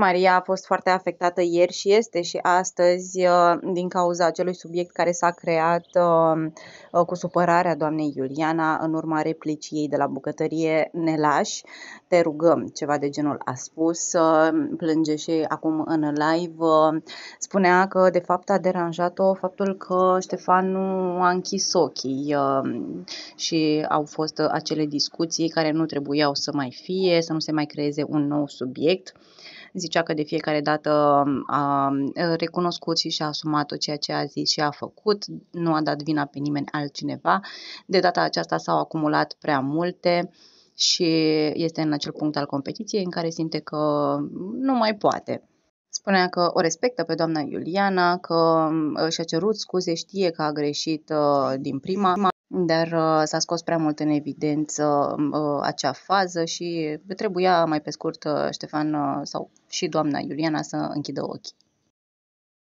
Maria a fost foarte afectată ieri și este și astăzi uh, din cauza acelui subiect care s-a creat uh, cu supărarea doamnei Iuliana în urma replicii ei de la bucătărie Ne te rugăm, ceva de genul a spus, plânge și acum în live, spunea că de fapt a deranjat-o faptul că Ștefan nu a închis ochii uh, și au fost acele discuții care nu trebuiau să mai fie, să nu se mai creeze un nou subiect zicea că de fiecare dată a recunoscut și și-a asumat tot ceea ce a zis și a făcut, nu a dat vina pe nimeni altcineva. De data aceasta s-au acumulat prea multe și este în acel punct al competiției în care simte că nu mai poate. Spunea că o respectă pe doamna Iuliana, că mm, și-a cerut scuze, știe că a greșit uh, din prima, dar uh, s-a scos prea mult în evidență mm, uh, acea fază și trebuia mai pe scurt Ștefan sau și doamna Iuliana să închidă ochii.